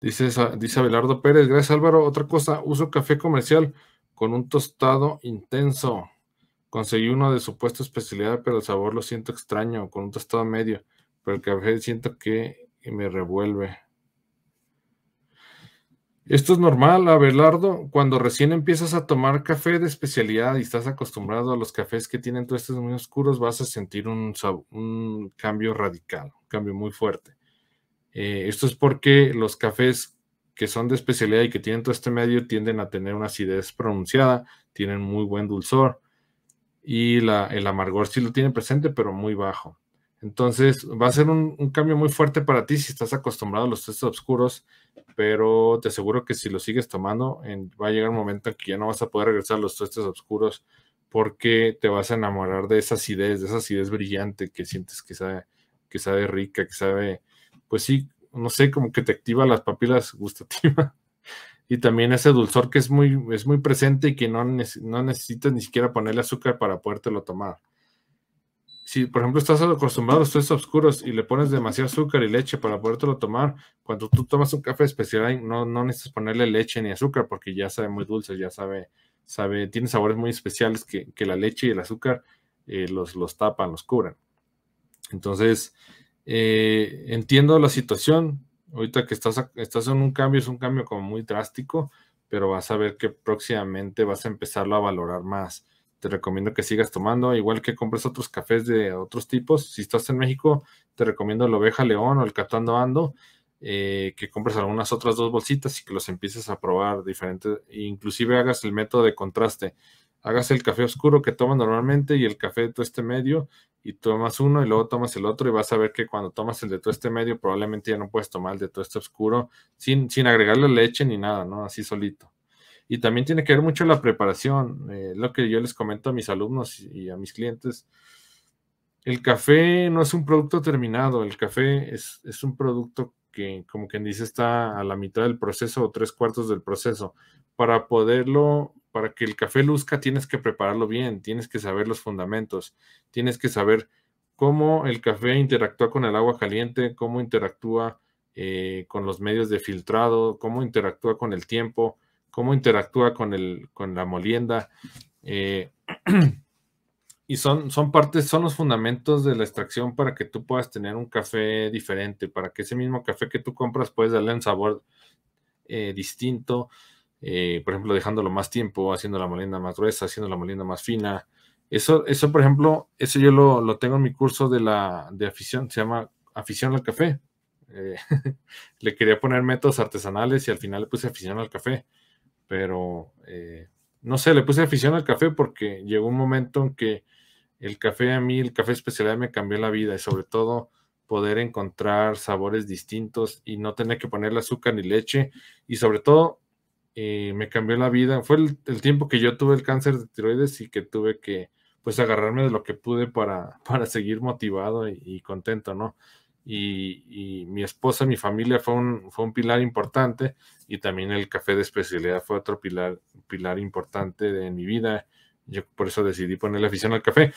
Dice, Abelardo Pérez, gracias Álvaro. Otra cosa, uso café comercial con un tostado intenso. Conseguí uno de supuesta especialidad, pero el sabor lo siento extraño, con un tostado medio. Pero el café siento que me revuelve. Esto es normal, Abelardo. Cuando recién empiezas a tomar café de especialidad y estás acostumbrado a los cafés que tienen estos muy oscuros, vas a sentir un, un cambio radical, un cambio muy fuerte. Eh, esto es porque los cafés que son de especialidad y que tienen todo este medio tienden a tener una acidez pronunciada, tienen muy buen dulzor y el amargor sí lo tiene presente, pero muy bajo. Entonces va a ser un, cambio muy fuerte para ti si estás acostumbrado a los tostes oscuros, pero te aseguro que si lo sigues tomando, va a llegar un momento en que ya no vas a poder regresar a los testes oscuros porque te vas a enamorar de esa acidez, de esa acidez brillante que sientes que sabe, que sabe rica, que sabe pues sí, no sé, como que te activa las papilas gustativas. Y también ese dulzor que es muy, es muy presente y que no, no necesitas ni siquiera ponerle azúcar para podértelo tomar. Si, por ejemplo, estás acostumbrado a estos oscuros y le pones demasiado azúcar y leche para podértelo tomar, cuando tú tomas un café especial no, no necesitas ponerle leche ni azúcar porque ya sabe muy dulce, ya sabe, sabe tiene sabores muy especiales que, la leche y el azúcar eh, los, los tapan, los cubren. Entonces, eh, entiendo la situación. Ahorita que estás, estás en un cambio, es un cambio como muy drástico, pero vas a ver que próximamente vas a empezarlo a valorar más. Te recomiendo que sigas tomando, igual que compres otros cafés de otros tipos. Si estás en México, te recomiendo el Oveja León o el Catando Ando, eh, que compres algunas otras dos bolsitas y que los empieces a probar diferentes. Inclusive hagas el método de contraste Hagas el café oscuro que tomas normalmente y el café de tueste medio y tomas uno y luego tomas el otro y vas a ver que cuando tomas el de tueste medio probablemente ya no puedes tomar el de tueste oscuro sin, sin agregarle leche ni nada, ¿no? Así solito. Y también tiene que ver mucho la preparación, eh, lo que yo les comento a mis alumnos y a mis clientes. El café no es un producto terminado, el café es, es un producto que, como quien dice, está a la mitad del proceso o tres cuartos del proceso. Para poderlo para que el café luzca tienes que prepararlo bien, tienes que saber los fundamentos, tienes que saber cómo el café interactúa con el agua caliente, cómo interactúa eh, con los medios de filtrado, cómo interactúa con el tiempo, cómo interactúa con, el, con la molienda. Eh, y son, son partes, son los fundamentos de la extracción para que tú puedas tener un café diferente, para que ese mismo café que tú compras puedes darle un sabor eh, distinto, eh, por ejemplo, dejándolo más tiempo, haciendo la molienda más gruesa, haciendo la molienda más fina. Eso, eso por ejemplo, eso yo lo, tengo en mi curso de, la, afición, se llama afición al café. Eh, le quería poner métodos artesanales y al final le puse afición al café, pero eh, no sé, le puse afición al café porque llegó un momento en que el café a mí, el café especial me cambió la vida y sobre todo poder encontrar sabores distintos y no tener que ponerle azúcar ni leche y sobre todo y eh, me cambió la vida. Fue el, tiempo que yo tuve el cáncer de tiroides y que tuve que, pues, agarrarme de lo que pude para, para seguir motivado y, contento, ¿no? Y, mi esposa, mi familia fue un, fue un pilar importante y también el café de especialidad fue otro pilar, pilar importante de, mi vida. Yo por eso decidí poner afición al café.